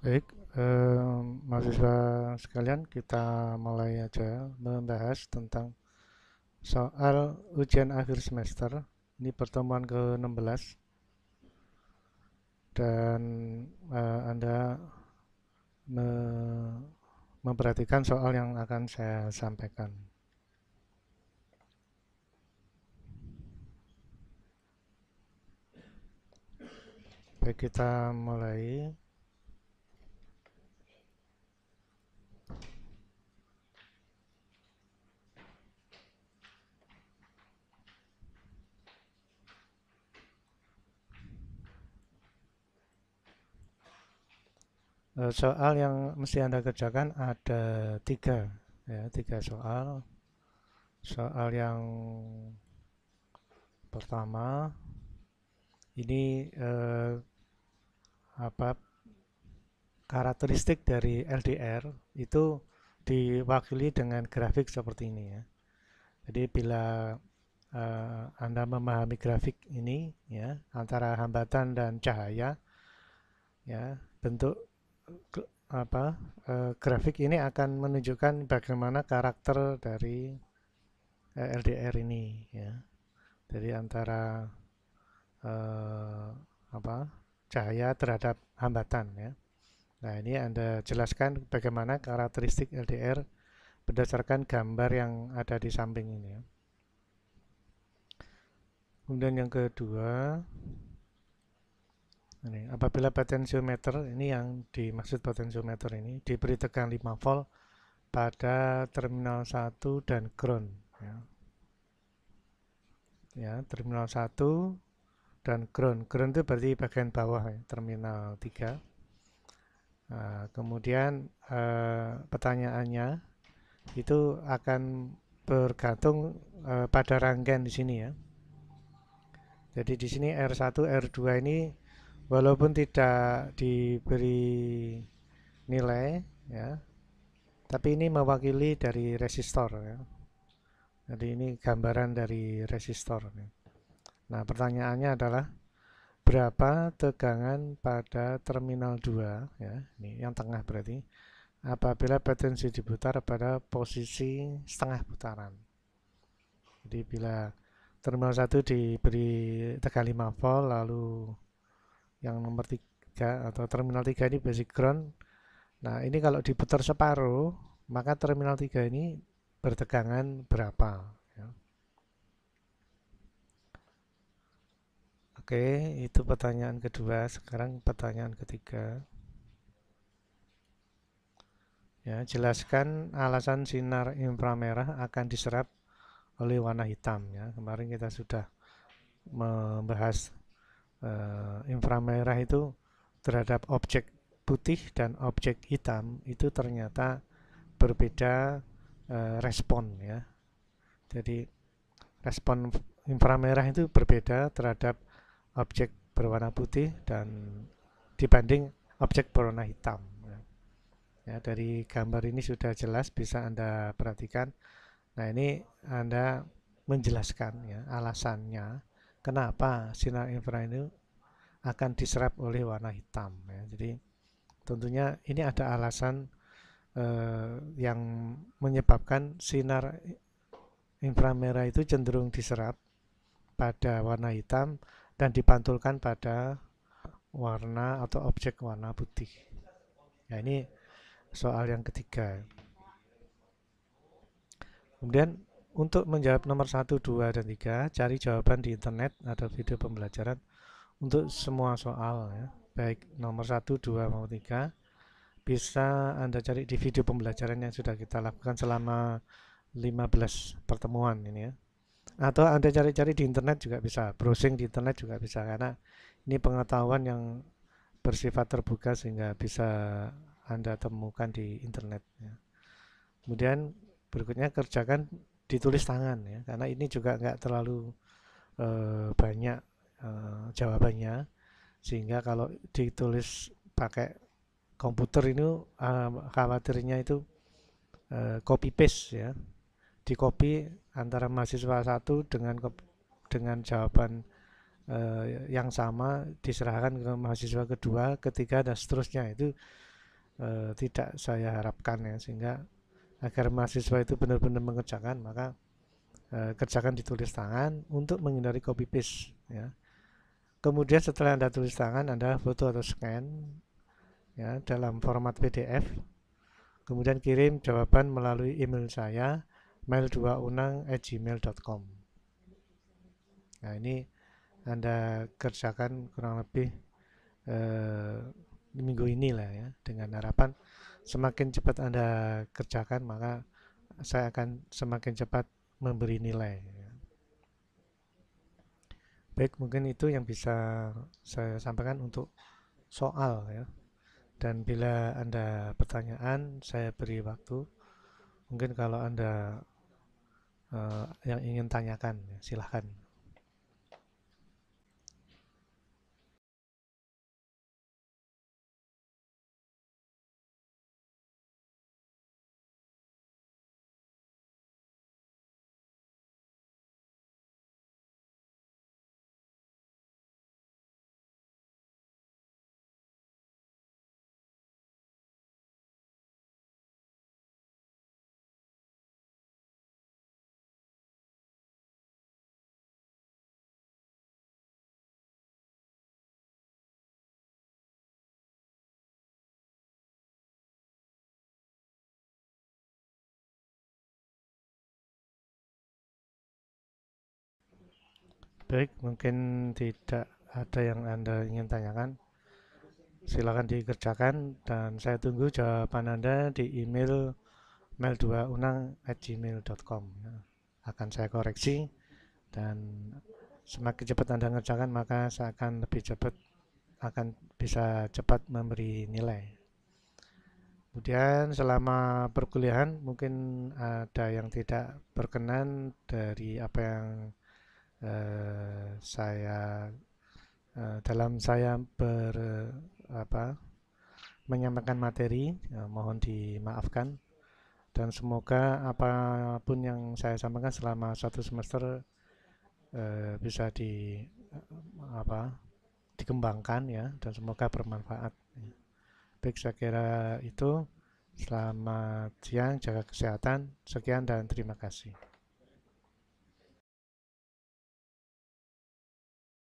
Baik, eh, mahasiswa sekalian, kita mulai aja membahas tentang soal ujian akhir semester. Ini pertemuan ke-16 dan eh, Anda me memperhatikan soal yang akan saya sampaikan. Baik, kita mulai. Eh, soal yang mesti Anda kerjakan ada tiga, ya, tiga soal. Soal yang pertama ini eh, apa karakteristik dari LDR itu diwakili dengan grafik seperti ini ya. Jadi bila eh, Anda memahami grafik ini ya antara hambatan dan cahaya ya bentuk apa eh, grafik ini akan menunjukkan bagaimana karakter dari eh, LDR ini ya dari antara eh, apa cahaya terhadap hambatan ya nah ini anda jelaskan bagaimana karakteristik LDR berdasarkan gambar yang ada di samping ini ya kemudian yang kedua ini, apabila potensiometer ini yang dimaksud potensiometer ini diberi tekan 5 volt pada terminal 1 dan ground ya. ya terminal 1 dan ground ground itu berarti bagian bawah ya, terminal 3 nah, kemudian eh, pertanyaannya itu akan bergantung eh, pada rangkaian di sini ya jadi di sini R1 R2 ini walaupun tidak diberi nilai ya tapi ini mewakili dari resistor ya. jadi ini gambaran dari resistor ya. nah pertanyaannya adalah berapa tegangan pada terminal 2 ya ini yang tengah berarti apabila potensi diputar pada posisi setengah putaran jadi bila terminal 1 diberi tegang 5 volt lalu yang nomor tiga atau terminal 3 ini basic ground nah ini kalau diputar separuh maka terminal 3 ini bertegangan berapa ya. oke itu pertanyaan kedua sekarang pertanyaan ketiga ya jelaskan alasan sinar inframerah akan diserap oleh warna hitam ya kemarin kita sudah membahas uh, inframerah itu terhadap objek putih dan objek hitam itu ternyata berbeda uh, respon ya. Jadi respon inframerah itu berbeda terhadap objek berwarna putih dan dibanding objek berwarna hitam. Ya, ya dari gambar ini sudah jelas bisa Anda perhatikan. Nah, ini Anda menjelaskan ya alasannya Kenapa sinar infrared ini akan diserap oleh warna hitam? Ya. Jadi tentunya ini ada alasan eh, yang menyebabkan sinar inframerah itu cenderung diserap pada warna hitam dan dipantulkan pada warna atau objek warna putih. Ya ini soal yang ketiga. Kemudian untuk menjawab nomor 1, 2, dan 3, cari jawaban di internet atau video pembelajaran untuk semua soal ya. Baik nomor 1, 2, maupun 3 bisa Anda cari di video pembelajaran yang sudah kita lakukan selama 15 pertemuan ini ya. Atau Anda cari-cari di internet juga bisa, browsing di internet juga bisa karena ini pengetahuan yang bersifat terbuka sehingga bisa Anda temukan di internet. Ya. Kemudian berikutnya kerjakan ditulis tangan ya karena ini juga nggak terlalu uh, banyak uh, jawabannya sehingga kalau ditulis pakai komputer ini uh, eh, khawatirnya itu uh, copy paste ya di copy antara mahasiswa satu dengan dengan jawaban yang sama diserahkan ke mahasiswa kedua, ketiga dan seterusnya itu tidak saya harapkan ya sehingga agar mahasiswa itu benar-benar mengerjakan maka e, kerjakan ditulis tangan untuk menghindari copy paste ya kemudian setelah anda tulis tangan anda foto atau scan ya dalam format PDF kemudian kirim jawaban melalui email saya mail2unang@gmail.com nah ini anda kerjakan kurang lebih e, minggu ini lah ya dengan harapan semakin cepat Anda kerjakan, maka saya akan semakin cepat memberi nilai. Baik, mungkin itu yang bisa saya sampaikan untuk soal ya. Dan bila Anda pertanyaan, saya beri waktu. Mungkin kalau Anda uh, yang ingin tanyakan, ya, silahkan. Baik, mungkin tidak ada yang Anda ingin tanyakan. Silakan dikerjakan dan saya tunggu jawaban Anda di email mail2unang@gmail.com. Akan saya koreksi dan semakin cepat Anda ngerjakan maka saya akan lebih cepat akan bisa cepat memberi nilai. Kemudian selama perkuliahan mungkin ada yang tidak berkenan dari apa yang uh, saya uh, dalam saya ber eh, apa menyampaikan materi ya, mohon dimaafkan dan semoga apapun yang saya sampaikan selama satu semester eh, bisa di apa dikembangkan ya dan semoga bermanfaat baik saya kira itu selamat siang jaga kesehatan sekian dan terima kasih